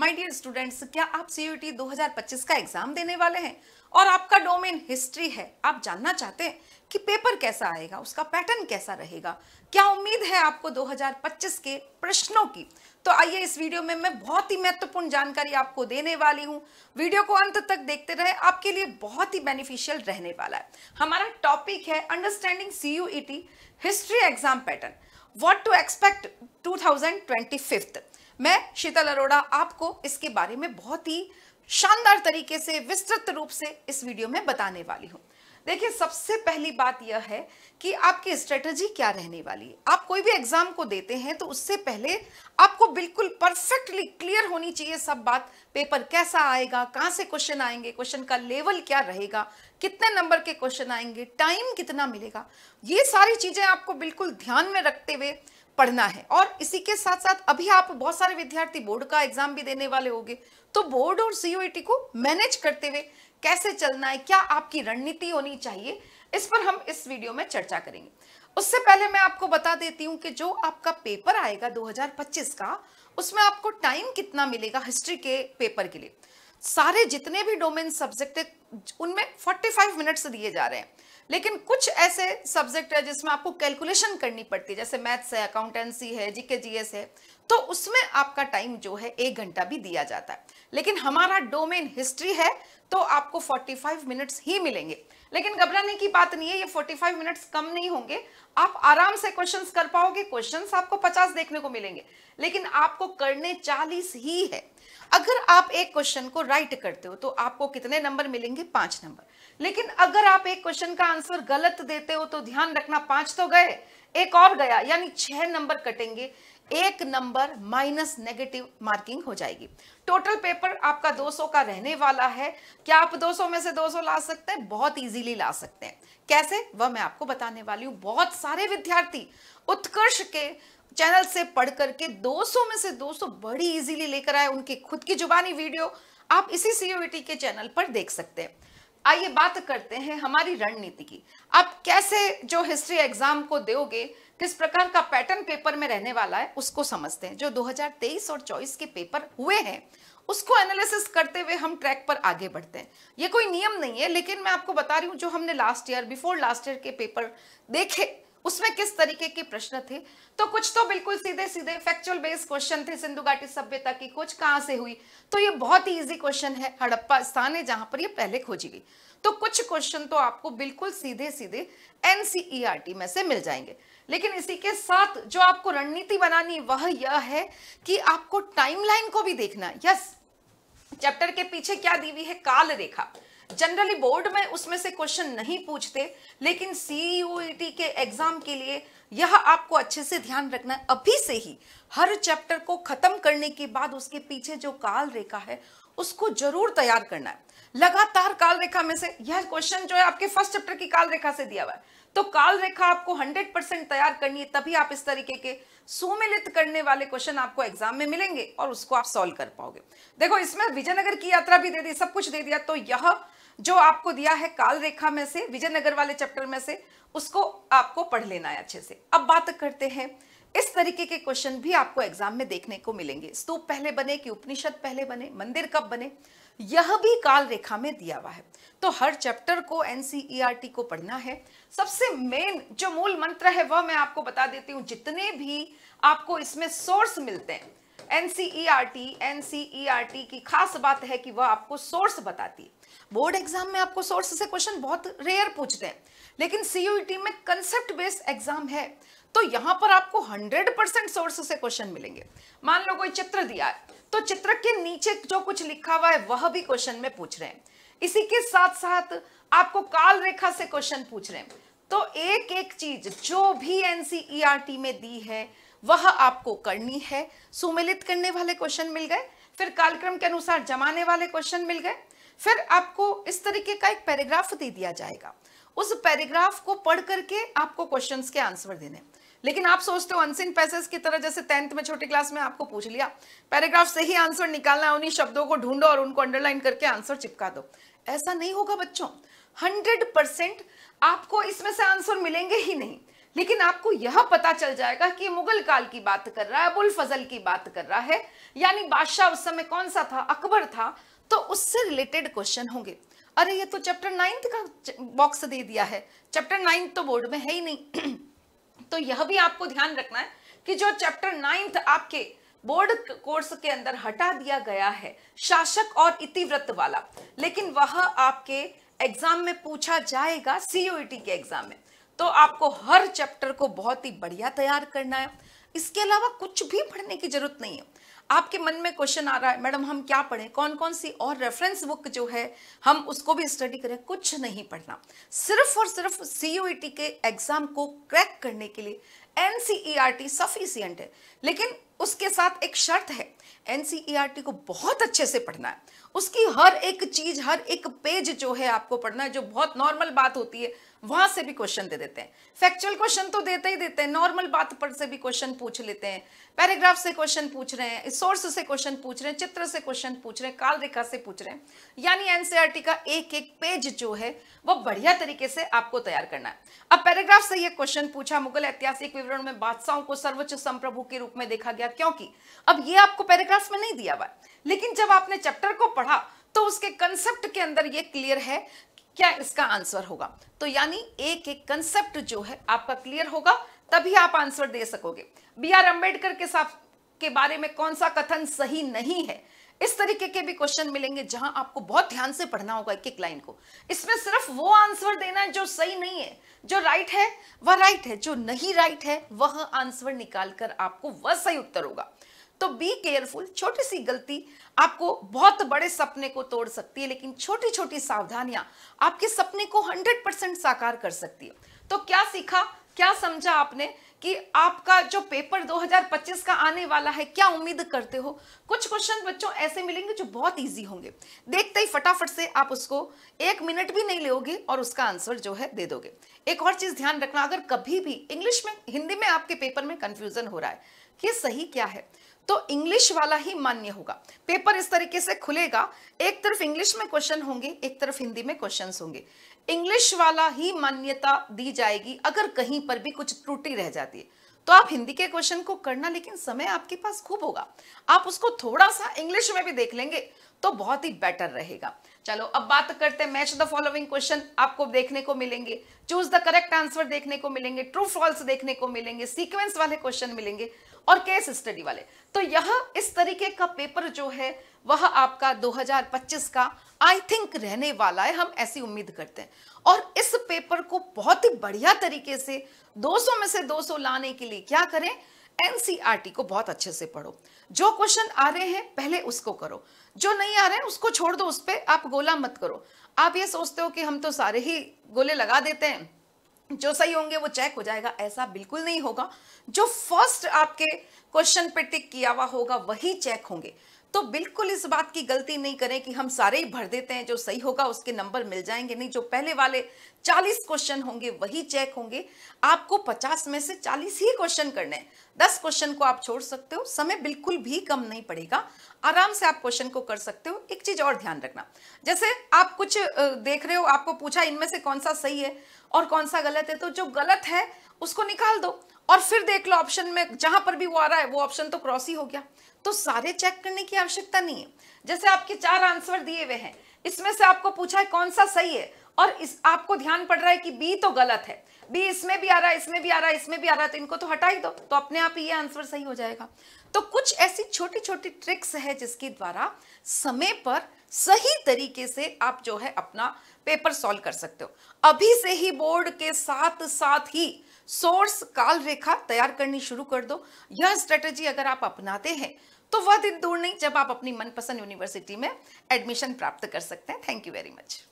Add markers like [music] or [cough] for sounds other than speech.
my dear students क्या आप सी 2025 का एग्जाम देने वाले हैं और आपका डोमेन हिस्ट्री है आप जानना चाहते हैं कि पेपर कैसा आएगा उसका पैटर्न कैसा रहेगा क्या उम्मीद है आपको 2025 के प्रश्नों की तो आइए इस वीडियो में मैं बहुत ही महत्वपूर्ण जानकारी आपको देने वाली हूँ वीडियो को अंत तक देखते रहे आपके लिए बहुत ही बेनिफिशियल रहने वाला है हमारा टॉपिक है understanding C history exam pattern what to expect two मैं शीतल अरोड़ा आपको इसके बारे में बहुत ही शानदार तरीके से विस्तृत रूप से इस वीडियो में बताने वाली हूँ देखिए सबसे पहली बात यह है कि आपकी स्ट्रेटजी क्या रहने वाली है आप कोई भी एग्जाम को देते हैं तो उससे पहले आपको बिल्कुल परफेक्टली क्लियर होनी चाहिए सब बात पेपर कैसा आएगा कहाँ से क्वेश्चन आएंगे क्वेश्चन का लेवल क्या रहेगा कितने नंबर के क्वेश्चन आएंगे टाइम कितना मिलेगा ये सारी चीज़ें आपको बिल्कुल ध्यान में रखते हुए पढ़ना है और इसी के साथ साथ अभी आप बहुत सारे विद्यार्थी बोर्ड का एग्जाम भी देने वाले होंगे तो बोर्ड और सीओईटी e को मैनेज करते हुए कैसे चलना है क्या आपकी रणनीति होनी चाहिए इस पर हम इस वीडियो में चर्चा करेंगे उससे पहले मैं आपको बता देती हूँ कि जो आपका पेपर आएगा 2025 का उसमें आपको टाइम कितना मिलेगा हिस्ट्री के पेपर के लिए सारे जितने भी डोमेन सब्जेक्ट है उनमें 45 मिनट्स दिए जा रहे हैं लेकिन कुछ ऐसे सब्जेक्ट है जिसमें आपको कैलकुलेशन करनी पड़ती है जैसे मैथ्स है अकाउंटेंसी है जीके जीएस है तो उसमें आपका टाइम जो है एक घंटा भी दिया जाता है लेकिन हमारा डोमेन हिस्ट्री है तो आपको 45 मिनट्स ही मिलेंगे लेकिन घबराने की बात नहीं है ये 45 मिनट्स कम नहीं होंगे आप आराम से क्वेश्चंस कर पाओगे क्वेश्चंस आपको 50 देखने को मिलेंगे लेकिन आपको करने 40 ही है अगर आप एक क्वेश्चन को राइट करते हो तो आपको कितने नंबर मिलेंगे पांच नंबर लेकिन अगर आप एक क्वेश्चन का आंसर गलत देते हो तो ध्यान रखना पांच तो गए एक और गया यानी छह नंबर कटेंगे एक नंबर माइनस नेगेटिव मार्किंग हो जाएगी टोटल पेपर आपका 200 का रहने वाला है क्या आप 200 में से 200 ला सकते हैं बहुत इजीली ला सकते हैं कैसे वह मैं आपको बताने वाली हूं बहुत सारे विद्यार्थी उत्कर्ष के चैनल से पढ़ करके 200 में से 200 बड़ी इजीली लेकर आए उनकी खुद की जुबानी वीडियो आप इसी सीओईटी के चैनल पर देख सकते हैं आइए बात करते हैं हमारी रणनीति की आप कैसे जो हिस्ट्री एग्जाम को दोगे किस प्रकार का पैटर्न पेपर में रहने वाला है उसको समझते हैं जो 2023 और 24 के पेपर हुए हैं उसको एनालिसिस करते हुए हम ट्रैक पर आगे बढ़ते हैं ये कोई नियम नहीं है लेकिन मैं आपको बता रही हूँ जो हमने last year before last year के पेपर देखे उसमें किस तरीके के प्रश्न थे तो कुछ तो बिल्कुल सीधे सीधे फैक्चुअल बेस्ड क्वेश्चन थे सिंधु घाटी सभ्यता की खोज कहां से हुई तो ये बहुत ही इजी क्वेश्चन है हड़प्पा स्थान है जहां पर ये पहले खोजी गई तो कुछ क्वेश्चन तो आपको बिल्कुल सीधे सीधे एनसीईआरटी e में से मिल जाएंगे लेकिन इसी के साथ जो आपको रणनीति बनानी वह यह है कि आपको टाइमलाइन को भी देखना यस चैप्टर के पीछे क्या दी हुई है काल रेखा जनरली बोर्ड में उसमें से क्वेश्चन नहीं पूछते लेकिन सीईओईटी e e के एग्जाम के लिए यह आपको अच्छे से ध्यान रखना है अभी से ही हर चैप्टर को खत्म करने के बाद उसके पीछे जो काल रेखा है उसको जरूर तैयार करना है लगातार काल रेखा में से यह क्वेश्चन जो है आपके फर्स्ट चैप्टर की काल रेखा से दिया हुआ है तो काल रेखा आपको 100 परसेंट तैयार करनी है तभी आप इस तरीके के सुमिलित करने वाले क्वेश्चन आपको एग्जाम में मिलेंगे और उसको आप सॉल्व कर पाओगे देखो इसमें विजयनगर की यात्रा भी दे दी सब कुछ दे दिया तो यह जो आपको दिया है काल रेखा में से विजयनगर वाले चैप्टर में से उसको आपको पढ़ लेना है अच्छे से अब बात करते हैं इस तरीके के क्वेश्चन भी आपको एग्जाम में देखने को मिलेंगे स्तूप पहले बने कि उपनिषद पहले बने मंदिर कब बने यह भी काल रेखा में दिया हुआ है तो हर चैप्टर को एनसीईआरटी e को पढ़ना है सबसे मेन जो मूल मंत्र है वह मैं आपको बता देती हूँ जितने भी आपको इसमें सोर्स मिलते हैं एनसीईआरटी एनसीईआरटी e e की खास बात है कि वह आपको सोर्स बताती है बोर्ड एग्जाम में आपको सोर्स से क्वेश्चन बहुत रेयर पूछते हैं लेकिन सीयूईटी में कंसेप्ट बेस्ड एग्जाम है तो यहां पर आपको 100 परसेंट सोर्स से क्वेश्चन मिलेंगे मान लो कोई चित्र दिया है तो चित्र के नीचे जो कुछ लिखा हुआ है वह भी क्वेश्चन में पूछ रहे हैं इसी के साथ साथ आपको काल रेखा से क्वेश्चन पूछ रहे हैं तो एक एक चीज जो भी एनसीईआरटी में दी है वह आपको करनी है सुमिलित करने वाले क्वेश्चन मिल गए फिर कार्यक्रम के अनुसार जमाने वाले क्वेश्चन मिल गए फिर आपको इस तरीके का एक पैराग्राफ दे दिया जाएगा उस पैराग्राफ को पढ़ करके आपको क्वेश्चंस के आंसर देने लेकिन आप सोचते हो अनसिन पैसेज की तरह जैसे टेंथ में छोटी क्लास में आपको पूछ लिया पैराग्राफ से ही आंसर निकालना उन्हीं शब्दों को ढूंढो और उनको अंडरलाइन करके आंसर चिपका दो ऐसा नहीं होगा बच्चों हंड्रेड परसेंट आपको इसमें से आंसर मिलेंगे ही नहीं लेकिन आपको यह पता चल जाएगा कि मुगल काल की बात कर रहा है अबुल फजल की बात कर रहा है यानी बादशाह उस समय कौन सा था अकबर था तो उससे रिलेटेड क्वेश्चन होंगे अरे ये तो चैप्टर नाइन्थ का बॉक्स दे दिया है चैप्टर नाइन्थ तो बोर्ड में है ही नहीं [clears throat] तो यह भी आपको ध्यान रखना है कि जो चैप्टर नाइन्थ आपके बोर्ड कोर्स के अंदर हटा दिया गया है शासक और इतिवृत्त वाला लेकिन वह आपके एग्जाम में पूछा जाएगा सीओईटी e के एग्जाम में तो आपको हर चैप्टर को बहुत ही बढ़िया तैयार करना है इसके अलावा कुछ भी पढ़ने की जरूरत नहीं है आपके मन में क्वेश्चन आ रहा है मैडम हम क्या पढ़ें कौन कौन सी और रेफरेंस बुक जो है हम उसको भी स्टडी करें कुछ नहीं पढ़ना सिर्फ और सिर्फ सी e के एग्जाम को क्रैक करने के लिए एन e सफिशियंट है लेकिन उसके साथ एक शर्त है एनसीईआरटी e को बहुत अच्छे से पढ़ना है उसकी हर एक चीज हर एक पेज जो है आपको पढ़ना है जो बहुत नॉर्मल बात होती है वहां से भी क्वेश्चन दे देते हैं फैक्चुअल क्वेश्चन तो देते ही देते हैं नॉर्मल बात पर से भी क्वेश्चन पूछ लेते हैं पैराग्राफ से क्वेश्चन पूछ रहे हैं सोर्स से क्वेश्चन पूछ रहे हैं चित्र से क्वेश्चन पूछ रहे हैं काल रेखा से पूछ रहे हैं यानी एनसीआरटी e का एक एक पेज जो है वो बढ़िया तरीके से आपको तैयार करना है अब पैराग्राफ से यह क्वेश्चन पूछा मुगल ऐतिहासिक विवरण में बादशाहों को सर्वोच्च संप्रभु के रूप में देखा गया मेहनत क्योंकि अब ये आपको पैराग्राफ में नहीं दिया हुआ लेकिन जब आपने चैप्टर को पढ़ा तो उसके कंसेप्ट के अंदर ये क्लियर है क्या इसका आंसर होगा तो यानी एक एक कंसेप्ट जो है आपका क्लियर होगा तभी आप आंसर दे सकोगे बी आर अम्बेडकर के साथ के बारे में कौन सा कथन सही नहीं है इस तरीके के भी क्वेश्चन मिलेंगे जहां आपको बहुत ध्यान से पढ़ना होगा एक एक लाइन को इसमें सिर्फ वो आंसर देना है जो सही नहीं है जो राइट है वह राइट है जो नहीं राइट है वह आंसर निकाल कर आपको वह सही उत्तर होगा तो बी केयरफुल छोटी सी गलती आपको बहुत बड़े सपने को तोड़ सकती है लेकिन छोटी छोटी सावधानियां आपके सपने को 100% साकार कर सकती है तो क्या सीखा क्या समझा आपने कि आपका जो पेपर 2025 का आने वाला है क्या उम्मीद करते हो कुछ क्वेश्चन बच्चों ऐसे मिलेंगे जो बहुत इजी होंगे देखते ही फटाफट से आप उसको एक मिनट भी नहीं लोगे और उसका आंसर जो है दे दोगे एक और चीज ध्यान रखना अगर कभी भी इंग्लिश में हिंदी में आपके पेपर में कंफ्यूजन हो रहा है कि सही क्या है तो इंग्लिश वाला ही मान्य होगा पेपर इस तरीके से खुलेगा एक तरफ इंग्लिश में क्वेश्चन होंगे एक तरफ हिंदी में क्वेश्चन होंगे इंग्लिश वाला ही मान्यता दी जाएगी अगर कहीं पर भी कुछ त्रुटि रह जाती है तो आप हिंदी के क्वेश्चन को करना लेकिन समय आपके पास खूब होगा आप उसको थोड़ा सा इंग्लिश में भी देख लेंगे तो बहुत ही बेटर रहेगा चलो अब बात करते हैं मैच द फॉलोइंग क्वेश्चन आपको देखने को मिलेंगे चूज द करेक्ट आंसर देखने को मिलेंगे ट्रू फॉल्स देखने को मिलेंगे सीक्वेंस वाले क्वेश्चन मिलेंगे और केस स्टडी वाले तो यह इस तरीके का पेपर जो है वह आपका 2025 का आई थिंक रहने वाला है हम ऐसी उम्मीद करते हैं और इस पेपर को बहुत ही बढ़िया तरीके से 200 में से 200 लाने के लिए क्या करें एनसीईआरटी e को बहुत अच्छे से पढ़ो जो क्वेश्चन आ रहे हैं पहले उसको करो जो नहीं आ रहे हैं उसको छोड़ दो उस पर आप गोला मत करो आप ये सोचते हो कि हम तो सारे ही गोले लगा देते हैं जो सही होंगे वो चेक हो जाएगा ऐसा बिल्कुल नहीं होगा जो फर्स्ट आपके क्वेश्चन पे टिक किया हुआ होगा वही चेक होंगे तो बिल्कुल इस बात की गलती नहीं करें कि हम सारे ही भर देते हैं जो सही होगा उसके नंबर मिल जाएंगे नहीं जो पहले वाले 40 क्वेश्चन होंगे वही चेक होंगे आपको 50 में से 40 ही क्वेश्चन करने हैं 10 क्वेश्चन को आप छोड़ सकते हो समय बिल्कुल भी कम नहीं पड़ेगा आराम से आप क्वेश्चन को कर सकते हो एक चीज और ध्यान रखना जैसे आप कुछ देख रहे हो आपको पूछा इनमें से कौन सा सही है और कौन सा गलत है तो जो गलत है उसको निकाल दो और फिर देख लो ऑप्शन में जहां पर भी वो आ रहा है वो ऑप्शन तो क्रॉस ही हो गया तो सारे चेक करने की आवश्यकता नहीं है जैसे आपके चार आंसर दिए हुए हैं इसमें से आपको पूछा है कौन सा सही है और इस आपको ध्यान पड़ रहा है कि बी तो गलत है बी इसमें भी आ रहा है इसमें भी आ रहा है इसमें भी आ रहा है तो इनको तो हटा ही दो तो अपने आप ही ये आंसर सही हो जाएगा तो कुछ ऐसी छोटी छोटी ट्रिक्स है जिसके द्वारा समय पर सही तरीके से आप जो है अपना पेपर सॉल्व कर सकते हो अभी से ही बोर्ड के साथ साथ ही सोर्स काल रेखा तैयार करनी शुरू कर दो यह स्ट्रेटजी अगर आप अपनाते हैं तो वह दिन दूर नहीं जब आप अपनी मनपसंद यूनिवर्सिटी में एडमिशन प्राप्त कर सकते हैं थैंक यू वेरी मच